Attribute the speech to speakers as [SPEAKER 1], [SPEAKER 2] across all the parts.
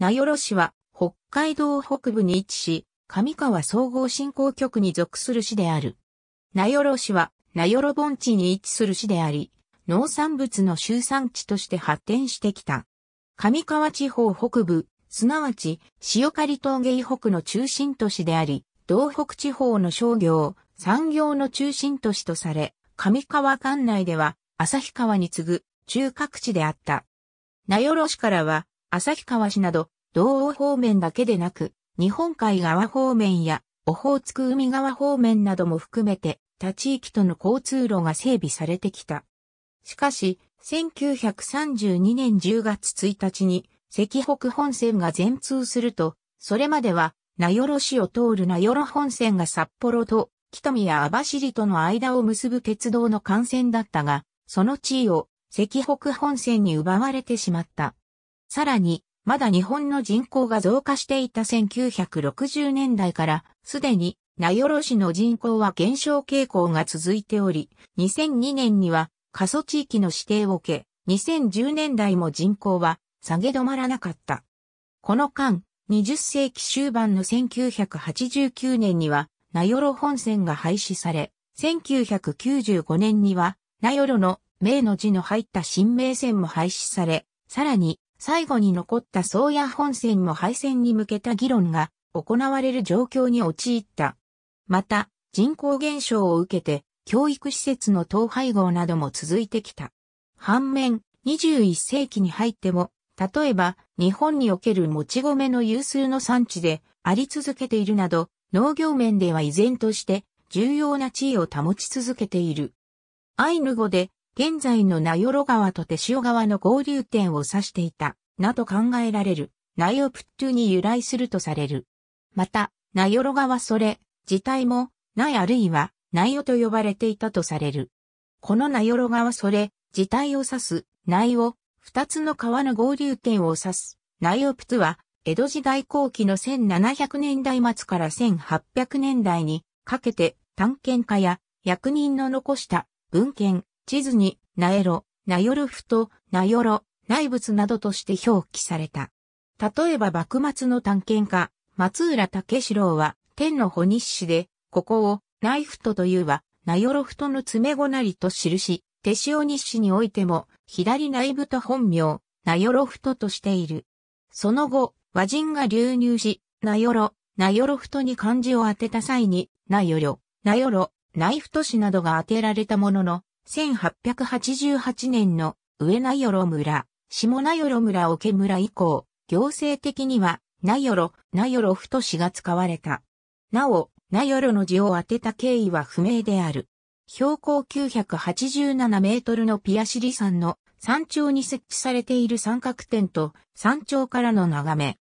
[SPEAKER 1] 名寄市は北海道北部に位置し、上川総合振興局に属する市である。名寄市は名寄盆地に位置する市であり、農産物の集産地として発展してきた。上川地方北部、すなわち塩刈峠以北の中心都市であり、道北地方の商業、産業の中心都市とされ、上川管内では旭川に次ぐ中核地であった。名寄市からは旭川市など、道央方面だけでなく、日本海側方面や、オホーツク海側方面なども含めて、他地域との交通路が整備されてきた。しかし、1932年10月1日に、関北本線が全通すると、それまでは、名寄市を通る名寄本線が札幌と、北見や網走との間を結ぶ鉄道の幹線だったが、その地位を関北本線に奪われてしまった。さらに、まだ日本の人口が増加していた1960年代から、すでに、名寄市の人口は減少傾向が続いており、2002年には過疎地域の指定を受け、2010年代も人口は下げ止まらなかった。この間、20世紀終盤の1989年には、名寄本線が廃止され、1995年には、名寄の名の字の入った新名線も廃止され、さらに、最後に残った宗谷本線も廃線に向けた議論が行われる状況に陥った。また、人口減少を受けて、教育施設の統廃合なども続いてきた。反面、21世紀に入っても、例えば、日本におけるもち米の有数の産地であり続けているなど、農業面では依然として重要な地位を保ち続けている。アイヌ語で現在の名寄川と手塩川の合流点を指していた、など考えられる、内ヨプットゥに由来するとされる。また、名寄川それ、自体も、ないあるいは、内容と呼ばれていたとされる。この名寄川それ、自体を指す、内を、二つの川の合流点を指す、内容プツは、江戸時代後期の1700年代末から1800年代にかけて探検家や役人の残した文献、地図に、ナエロ、ナヨルフと、ナヨロ、内物などとして表記された。例えば幕末の探検家、松浦武四郎は、天の保日誌で、ここを、ナイフトというは、ナヨロフトの詰めごなりと記し、手塩日誌においても、左内部と本名、ナヨロフトとしている。その後、和人が流入し、ナヨロ、ナヨロフトに漢字を当てた際に、ナヨロ、ナヨロ、ナイフト氏などが当てられたものの、1888年の上名寄村、下名寄村桶村以降、行政的には、名寄、名寄府と市が使われた。なお、名寄の字を当てた経緯は不明である。標高987メートルのピアシリ山の山頂に設置されている三角点と山頂からの眺め。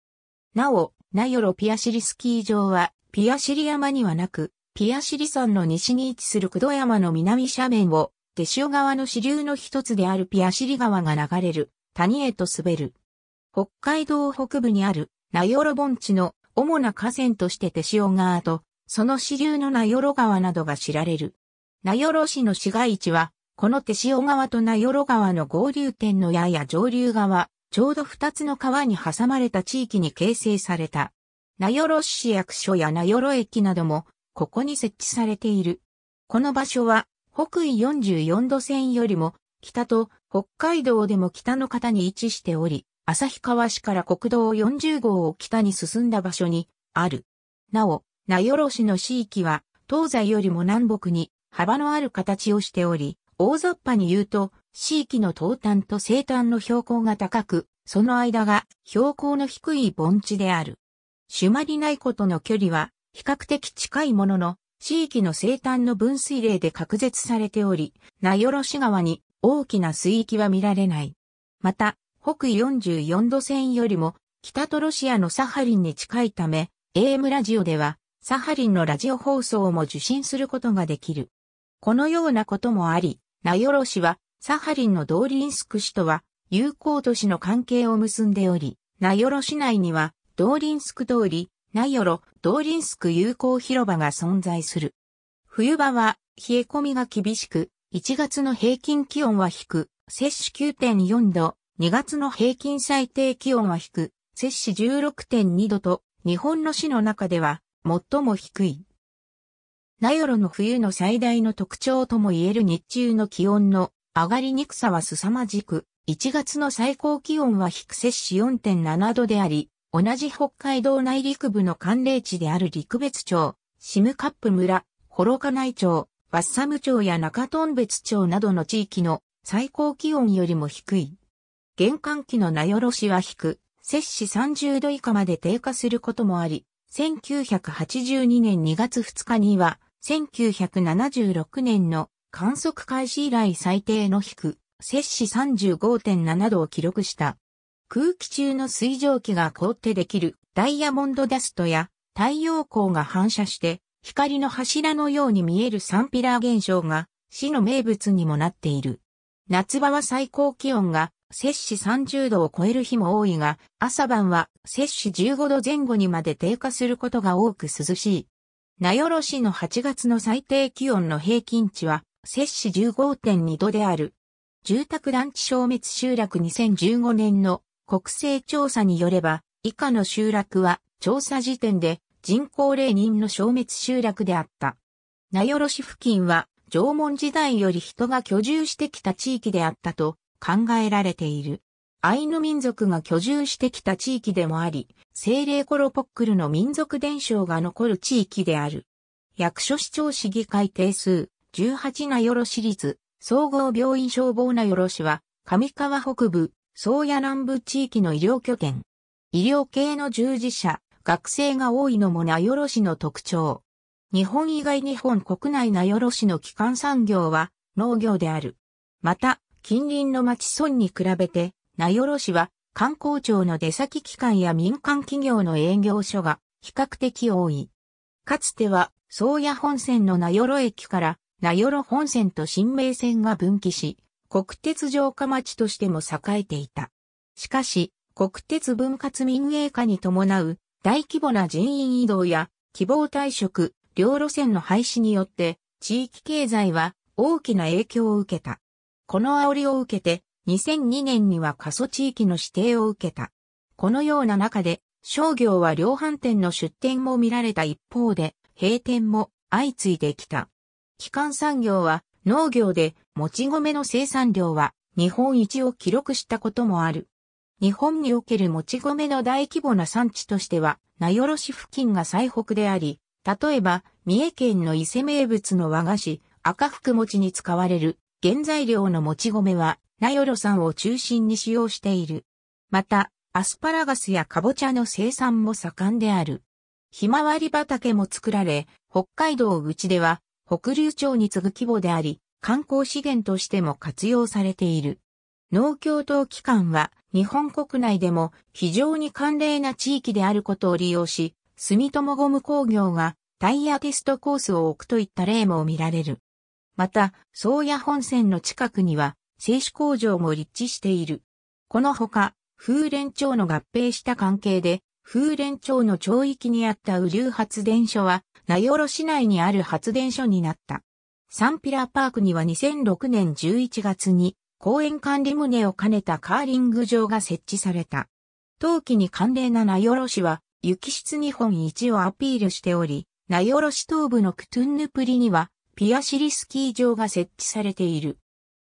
[SPEAKER 1] なお、名寄ピアシリスキー場は、ピアシリ山にはなく、ピアシリ山の西に位置する九度山の南斜面を手塩川の支流の一つであるピアシリ川が流れる谷へと滑る。北海道北部にある名寄盆地の主な河川として手塩川と、その支流の名寄川などが知られる。名寄市の市街地は、この手塩川と名寄川の合流点のやや上流側、ちょうど二つの川に挟まれた地域に形成された。名寄市役所や名寄駅なども、ここに設置されている。この場所は、北緯44度線よりも北と北海道でも北の方に位置しており、旭川市から国道40号を北に進んだ場所にある。なお、名寄市の市域は東西よりも南北に幅のある形をしており、大雑把に言うと、地域の東端と西端の標高が高く、その間が標高の低い盆地である。朱鞠内湖との距離は比較的近いものの、地域の生誕の分水嶺で隔絶されており、名寄川に大きな水域は見られない。また、北緯44度線よりも北とロシアのサハリンに近いため、AM ラジオではサハリンのラジオ放送も受信することができる。このようなこともあり、名寄市はサハリンのドーリンスク市とは友好都市の関係を結んでおり、名寄市内にはドーリンスク通り、ナイロ、ドーリンスク友好広場が存在する。冬場は冷え込みが厳しく、1月の平均気温は低く、摂取9.4度、2月の平均最低気温は低く、摂取16.2度と、日本の市の中では最も低い。ナヨロの冬の最大の特徴とも言える日中の気温の上がりにくさは凄まじく、1月の最高気温は低摂取4.7度であり、同じ北海道内陸部の寒冷地である陸別町、シムカップ村、幌加内町、ワッサム町や中トン別町などの地域の最高気温よりも低い。玄関期の名寄市は低く、摂氏30度以下まで低下することもあり、1982年2月2日には、1976年の観測開始以来最低の低く、摂氏35.7度を記録した。空気中の水蒸気が凍ってできるダイヤモンドダストや太陽光が反射して光の柱のように見えるサンピラー現象が市の名物にもなっている。夏場は最高気温が摂氏30度を超える日も多いが、朝晩は摂氏15度前後にまで低下することが多く涼しい。名寄市の8月の最低気温の平均値は摂氏15.2度である。住宅団地消滅集落2015年の国勢調査によれば、以下の集落は調査時点で人口霊人の消滅集落であった。名寄市付近は縄文時代より人が居住してきた地域であったと考えられている。アイヌ民族が居住してきた地域でもあり、精霊コロポックルの民族伝承が残る地域である。役所市長市議会定数18名寄市立総合病院消防名寄市は上川北部宗谷南部地域の医療拠点。医療系の従事者、学生が多いのも名寄市の特徴。日本以外日本国内名寄市の基幹産業は農業である。また、近隣の町村に比べて、名寄市は観光庁の出先機関や民間企業の営業所が比較的多い。かつては、宗谷本線の名寄駅から名寄本線と新名線が分岐し、国鉄城下町としても栄えていた。しかし、国鉄分割民営化に伴う大規模な人員移動や希望退職、両路線の廃止によって地域経済は大きな影響を受けた。この煽りを受けて2002年には過疎地域の指定を受けた。このような中で商業は量販店の出店も見られた一方で閉店も相次いできた。基幹産業は農業でもち米の生産量は日本一を記録したこともある。日本におけるもち米の大規模な産地としては、名寄市付近が最北であり、例えば、三重県の伊勢名物の和菓子、赤福餅に使われる原材料のもち米は、名寄産を中心に使用している。また、アスパラガスやカボチャの生産も盛んである。ひまわり畑も作られ、北海道口では、北流町に次ぐ規模であり、観光資源としても活用されている。農協等機関は日本国内でも非常に寒冷な地域であることを利用し、住友ゴム工業がタイヤテストコースを置くといった例も見られる。また、宗谷本線の近くには製紙工場も立地している。このほか、風連町の合併した関係で、風連町の町域にあった雨流発電所は、名寄市内にある発電所になった。サンピラーパークには2006年11月に公園管理棟を兼ねたカーリング場が設置された。冬季に寒冷な名寄しは雪質日本一をアピールしており、名寄し東部のクトゥンヌプリにはピアシリスキー場が設置されている。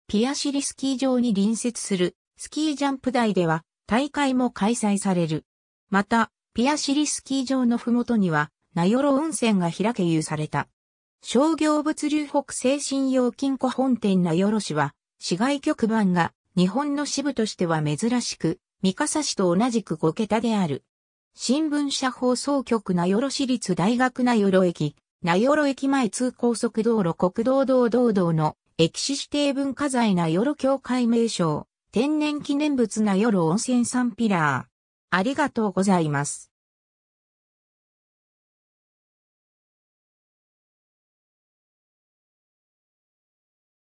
[SPEAKER 1] ピアシリスキー場に隣接するスキージャンプ台では大会も開催される。また、ピアシリスキー場のふもとには名寄温泉が開け湯された。商業物流北西信用金庫本店名寄市は、市外局番が日本の支部としては珍しく、三笠市と同じく5桁である。新聞社放送局名寄市立大学名寄駅、名寄駅前通高速道路国道道道道の歴史指定文化財名寄協会名称、天然記念物名寄温泉サンピラー。ありがとうございます。